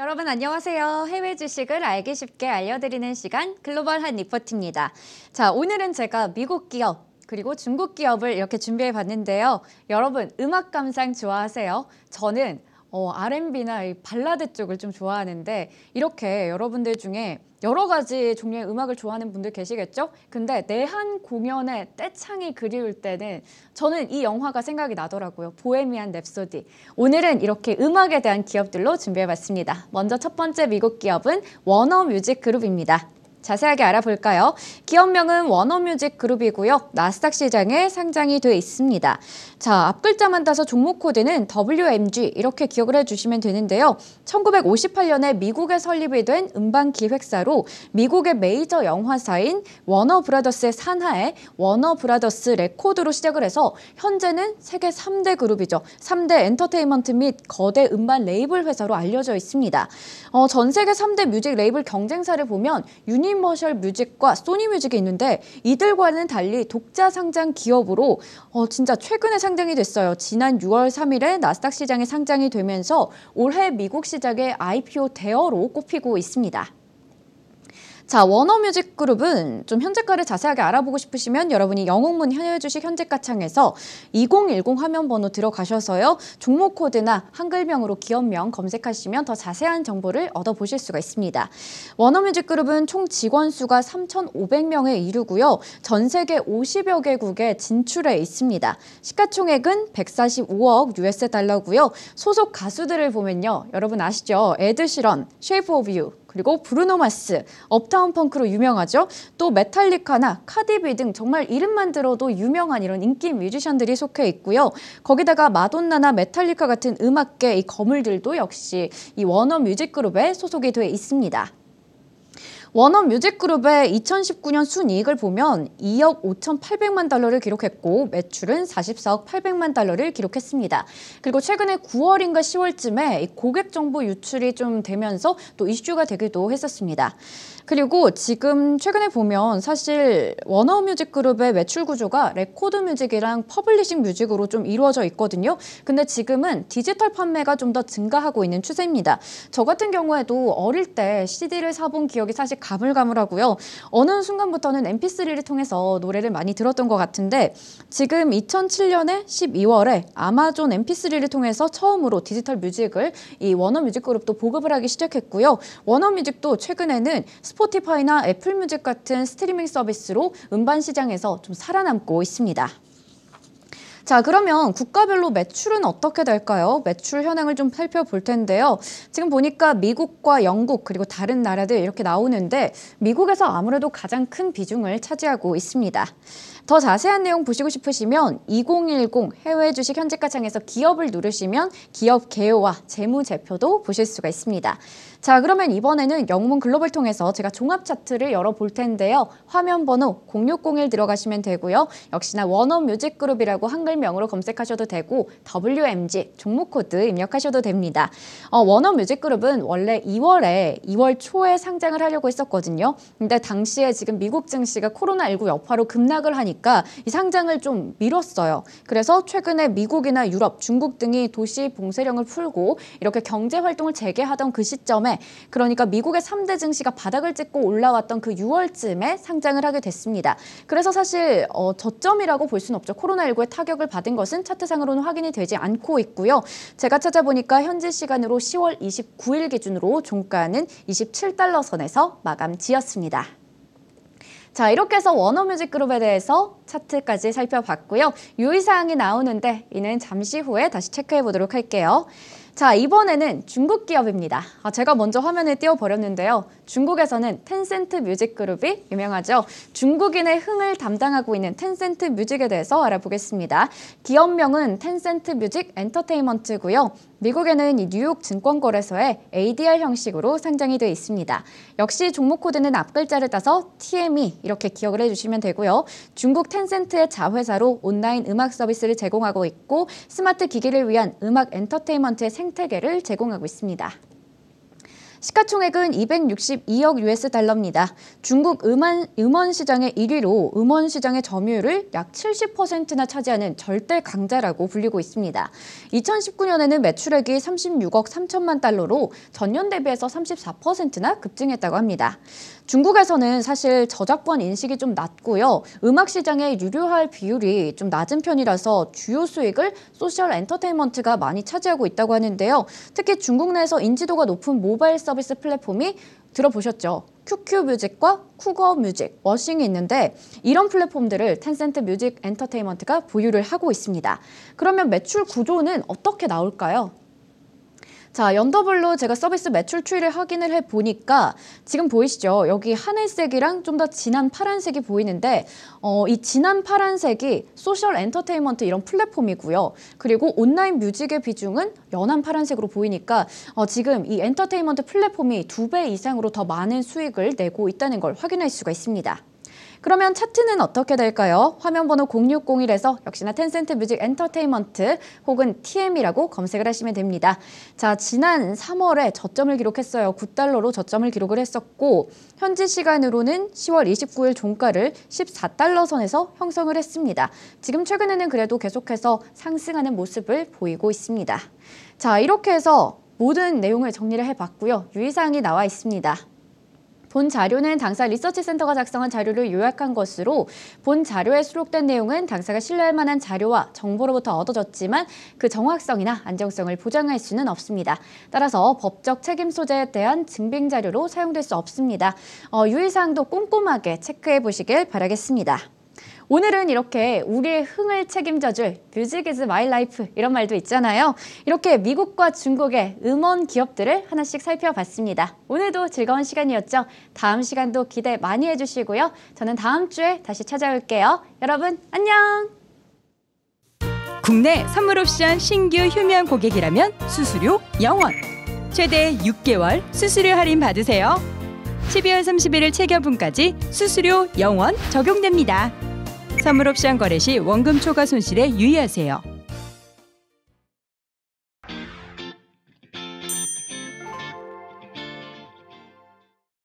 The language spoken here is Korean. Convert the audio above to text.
여러분 안녕하세요. 해외 주식을 알기 쉽게 알려드리는 시간 글로벌 한 리포트입니다. 자 오늘은 제가 미국 기업 그리고 중국 기업을 이렇게 준비해 봤는데요. 여러분 음악 감상 좋아하세요? 저는 어, R&B나 이 발라드 쪽을 좀 좋아하는데 이렇게 여러분들 중에 여러 가지 종류의 음악을 좋아하는 분들 계시겠죠? 근데 내한 공연의 때창이 그리울 때는 저는 이 영화가 생각이 나더라고요. 보헤미안 랩소디. 오늘은 이렇게 음악에 대한 기업들로 준비해봤습니다. 먼저 첫 번째 미국 기업은 워너뮤직 그룹입니다. 자세하게 알아볼까요? 기업명은 워너뮤직 그룹이고요. 나스닥 시장에 상장이 돼 있습니다. 자, 앞글자만 따서 종목 코드는 WMG 이렇게 기억을 해주시면 되는데요. 1958년에 미국에 설립이 된 음반 기획사로 미국의 메이저 영화사인 워너 브라더스의 산하에 워너 브라더스 레코드로 시작을 해서 현재는 세계 3대 그룹이죠. 3대 엔터테인먼트 및 거대 음반 레이블 회사로 알려져 있습니다. 어, 전 세계 3대 뮤직 레이블 경쟁사를 보면 유니 유니머셜 뮤직과 소니 뮤직이 있는데 이들과는 달리 독자 상장 기업으로 어, 진짜 최근에 상장이 됐어요. 지난 6월 3일에 나스닥 시장에 상장이 되면서 올해 미국 시장의 IPO 대어로 꼽히고 있습니다. 자, 원어뮤직 그룹은 좀 현재가를 자세하게 알아보고 싶으시면 여러분이 영웅문 현혈주식 현재가창에서 2010 화면 번호 들어가셔서요. 종목 코드나 한글명으로 기업명 검색하시면 더 자세한 정보를 얻어보실 수가 있습니다. 원어뮤직 그룹은 총 직원 수가 3,500명에 이르고요. 전 세계 50여 개국에 진출해 있습니다. 시가총액은 145억 US 달러고요. 소속 가수들을 보면요. 여러분 아시죠? 에드시런, 쉐이프 오브 유, 그리고 브루노 마스, 업타운 펑크로 유명하죠. 또 메탈리카나 카디비 등 정말 이름만 들어도 유명한 이런 인기 뮤지션들이 속해 있고요. 거기다가 마돈나나 메탈리카 같은 음악계 이 거물들도 역시 이 워너 뮤직그룹에 소속이 돼 있습니다. 원원 뮤직그룹의 2019년 순이익을 보면 2억 5,800만 달러를 기록했고 매출은 44억 800만 달러를 기록했습니다. 그리고 최근에 9월인가 10월쯤에 고객 정보 유출이 좀 되면서 또 이슈가 되기도 했었습니다. 그리고 지금 최근에 보면 사실 워너 뮤직그룹의 매출 구조가 레코드 뮤직이랑 퍼블리싱 뮤직으로 좀 이루어져 있거든요. 근데 지금은 디지털 판매가 좀 더 증가하고 있는 추세입니다. 저 같은 경우에도 어릴 때 CD를 사본 기억이 사실 가물가물하고요. 어느 순간부터는 mp3를 통해서 노래를 많이 들었던 것 같은데 지금 2007년에 12월에 아마존 mp3를 통해서 처음으로 디지털 뮤직을 이 워너뮤직 그룹도 보급을 하기 시작했고요. 워너뮤직도 최근에는 스포티파이나 애플뮤직 같은 스트리밍 서비스로 음반 시장에서 좀 살아남고 있습니다. 자, 그러면 국가별로 매출은 어떻게 될까요? 매출 현황을 좀 살펴볼 텐데요. 지금 보니까 미국과 영국 그리고 다른 나라들 이렇게 나오는데 미국에서 아무래도 가장 큰 비중을 차지하고 있습니다. 더 자세한 내용 보시고 싶으시면 2010 해외 주식 현지가창에서 기업을 누르시면 기업 개요와 재무 제표도 보실 수가 있습니다. 자, 그러면 이번에는 영문 글로벌 통해서 제가 종합 차트를 열어볼 텐데요. 화면 번호 0601 들어가시면 되고요. 역시나 원어 뮤직그룹이라고 한글 명으로 검색하셔도 되고 WMG 종목 코드 입력하셔도 됩니다. 어, 원어 뮤직그룹은 원래 2월에 2월 초에 상장을 하려고 했었거든요. 근데 당시에 지금 미국 증시가 코로나19 여파로 급락을 하니까 이 상장을 좀 미뤘어요. 그래서 최근에 미국이나 유럽, 중국 등이 도시 봉쇄령을 풀고 이렇게 경제 활동을 재개하던 그 시점에 그러니까 미국의 3대 증시가 바닥을 찍고 올라왔던 그 6월쯤에 상장을 하게 됐습니다. 그래서 사실 어, 저점이라고 볼 수는 없죠. 코로나19의 타격을 받은 것은 차트상으로는 확인이 되지 않고 있고요. 제가 찾아보니까 현재 시간으로 10월 29일 기준으로 종가는 27달러 선에서 마감 지었습니다. 자 이렇게 해서 워너뮤직그룹에 대해서 차트까지 살펴봤고요. 유의사항이 나오는데 이는 잠시 후에 다시 체크해 보도록 할게요. 자, 이번에는 중국 기업입니다. 아, 제가 먼저 화면에 띄워버렸는데요. 중국에서는 텐센트 뮤직 그룹이 유명하죠. 중국인의 흥을 담당하고 있는 텐센트 뮤직에 대해서 알아보겠습니다. 기업명은 텐센트 뮤직 엔터테인먼트고요. 미국에는 뉴욕 증권거래소에 ADR 형식으로 상장이 되어 있습니다. 역시 종목 코드는 앞글자를 따서 TME 이렇게 기억을 해주시면 되고요. 중국 텐센트의 자회사로 온라인 음악 서비스를 제공하고 있고 스마트 기기를 위한 음악 엔터테인먼트의 생 생태계를 제공하고 있습니다. 시가총액은 262억 US 달러입니다. 중국 음원, 음원 시장의 1위로 음원 시장의 점유율을 약 70%나 차지하는 절대 강자라고 불리고 있습니다. 2019년에는 매출액이 36억 3천만 달러로 전년 대비해서 34%나 급증했다고 합니다. 중국에서는 사실 저작권 인식이 좀 낮고요. 음악 시장의 유료할 비율이 좀 낮은 편이라서 주요 수익을 소셜 엔터테인먼트가 많이 차지하고 있다고 하는데요. 특히 중국 내에서 인지도가 높은 모바일 서 서비스 플랫폼이 들어보셨죠? 큐큐 뮤직과 쿠거 뮤직, 워싱이 있는데 이런 플랫폼들을 텐센트 뮤직 엔터테인먼트가 보유를 하고 있습니다. 그러면 매출 구조는 어떻게 나올까요? 자, 연더블로 제가 서비스 매출 추이를 확인을 해보니까 지금 보이시죠? 여기 하늘색이랑 좀 더 진한 파란색이 보이는데 어, 이 진한 파란색이 소셜 엔터테인먼트 이런 플랫폼이고요. 그리고 온라인 뮤직의 비중은 연한 파란색으로 보이니까 어, 지금 이 엔터테인먼트 플랫폼이 두 배 이상으로 더 많은 수익을 내고 있다는 걸 확인할 수가 있습니다. 그러면 차트는 어떻게 될까요? 화면 번호 0601에서 역시나 텐센트 뮤직 엔터테인먼트 혹은 TM이라고 검색을 하시면 됩니다. 자, 지난 3월에 저점을 기록했어요. 9달러로 저점을 기록을 했었고 현지 시간으로는 10월 29일 종가를 14달러 선에서 형성을 했습니다. 지금 최근에는 그래도 계속해서 상승하는 모습을 보이고 있습니다. 자, 이렇게 해서 모든 내용을 정리를 해봤고요. 유의사항이 나와 있습니다. 본 자료는 당사 리서치센터가 작성한 자료를 요약한 것으로 본 자료에 수록된 내용은 당사가 신뢰할 만한 자료와 정보로부터 얻어졌지만 그 정확성이나 안정성을 보장할 수는 없습니다. 따라서 법적 책임 소재에 대한 증빙 자료로 사용될 수 없습니다. 어, 유의사항도 꼼꼼하게 체크해 보시길 바라겠습니다. 오늘은 이렇게 우리의 흥을 책임져줄 뮤직 이즈 마이 라이프 이런 말도 있잖아요. 이렇게 미국과 중국의 음원 기업들을 하나씩 살펴봤습니다. 오늘도 즐거운 시간이었죠. 다음 시간도 기대 많이 해주시고요. 저는 다음 주에 다시 찾아올게요. 여러분 안녕! 국내 선물 옵션 신규 휴면 고객이라면 수수료 0원. 최대 6개월 수수료 할인 받으세요. 12월 31일 체결분까지 수수료 0원 적용됩니다. 선물 옵션 거래 시 원금 초과 손실에 유의하세요.